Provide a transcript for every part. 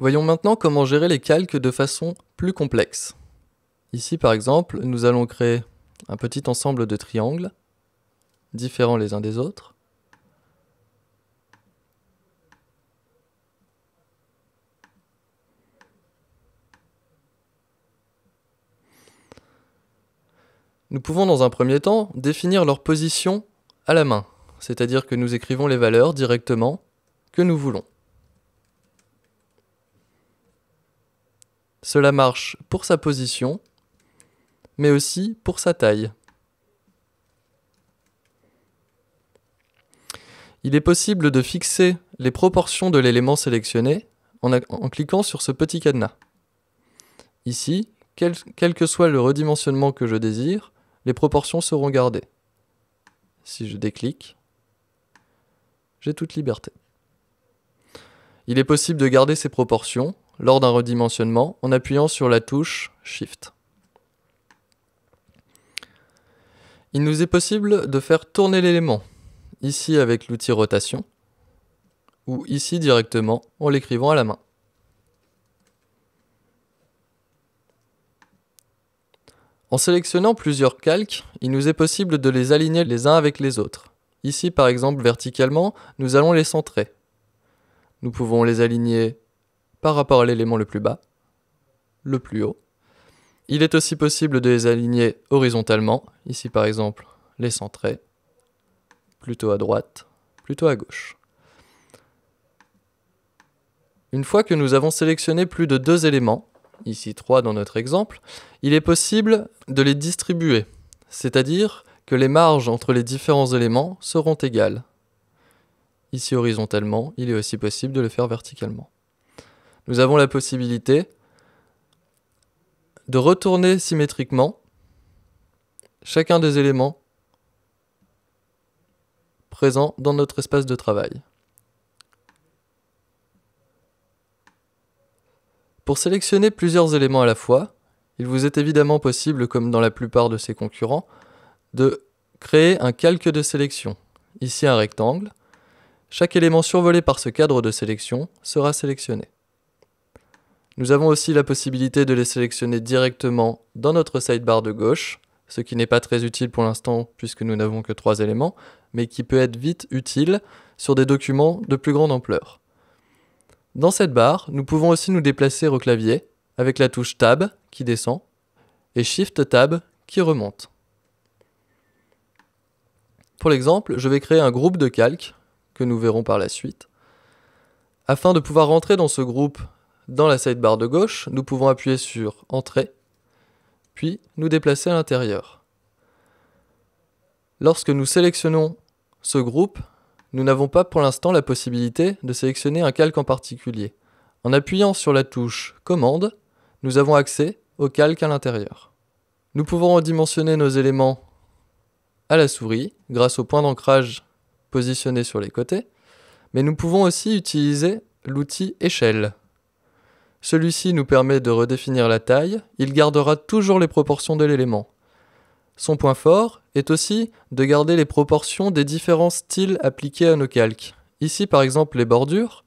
Voyons maintenant comment gérer les calques de façon plus complexe. Ici par exemple, nous allons créer un petit ensemble de triangles, différents les uns des autres. Nous pouvons dans un premier temps définir leur position à la main, c'est-à-dire que nous écrivons les valeurs directement que nous voulons. Cela marche pour sa position, mais aussi pour sa taille. Il est possible de fixer les proportions de l'élément sélectionné en, cliquant sur ce petit cadenas. Ici, quel, que soit le redimensionnement que je désire, les proportions seront gardées. Si je déclique, j'ai toute liberté. Il est possible de garder ces proportions lors d'un redimensionnement en appuyant sur la touche Shift. Il nous est possible de faire tourner l'élément, ici avec l'outil rotation, ou ici directement en l'écrivant à la main. En sélectionnant plusieurs calques, il nous est possible de les aligner les uns avec les autres. Ici par exemple verticalement, nous allons les centrer. Nous pouvons les aligner par rapport à l'élément le plus bas, le plus haut. Il est aussi possible de les aligner horizontalement, ici par exemple les centrer, plutôt à droite, plutôt à gauche. Une fois que nous avons sélectionné plus de deux éléments, ici trois dans notre exemple, il est possible de les distribuer, c'est-à-dire que les marges entre les différents éléments seront égales. Ici horizontalement, il est aussi possible de le faire verticalement nous avons la possibilité de retourner symétriquement chacun des éléments présents dans notre espace de travail. Pour sélectionner plusieurs éléments à la fois, il vous est évidemment possible, comme dans la plupart de ses concurrents, de créer un calque de sélection, ici un rectangle. Chaque élément survolé par ce cadre de sélection sera sélectionné. Nous avons aussi la possibilité de les sélectionner directement dans notre sidebar de gauche, ce qui n'est pas très utile pour l'instant puisque nous n'avons que trois éléments, mais qui peut être vite utile sur des documents de plus grande ampleur. Dans cette barre, nous pouvons aussi nous déplacer au clavier avec la touche Tab qui descend et Shift Tab qui remonte. Pour l'exemple, je vais créer un groupe de calques que nous verrons par la suite. Afin de pouvoir rentrer dans ce groupe dans la sidebar de gauche, nous pouvons appuyer sur Entrée, puis nous déplacer à l'intérieur. Lorsque nous sélectionnons ce groupe, nous n'avons pas pour l'instant la possibilité de sélectionner un calque en particulier. En appuyant sur la touche Commande, nous avons accès au calque à l'intérieur. Nous pouvons redimensionner nos éléments à la souris grâce au point d'ancrage positionné sur les côtés, mais nous pouvons aussi utiliser l'outil échelle. Celui-ci nous permet de redéfinir la taille, il gardera toujours les proportions de l'élément. Son point fort est aussi de garder les proportions des différents styles appliqués à nos calques. Ici par exemple les bordures.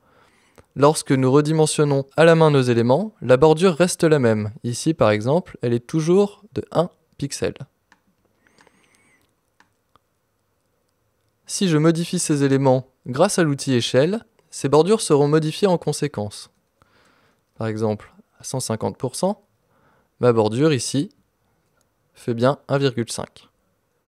Lorsque nous redimensionnons à la main nos éléments, la bordure reste la même. Ici par exemple, elle est toujours de 1 pixel. Si je modifie ces éléments grâce à l'outil échelle, ces bordures seront modifiées en conséquence par exemple, à 150%, ma bordure ici fait bien 1,5.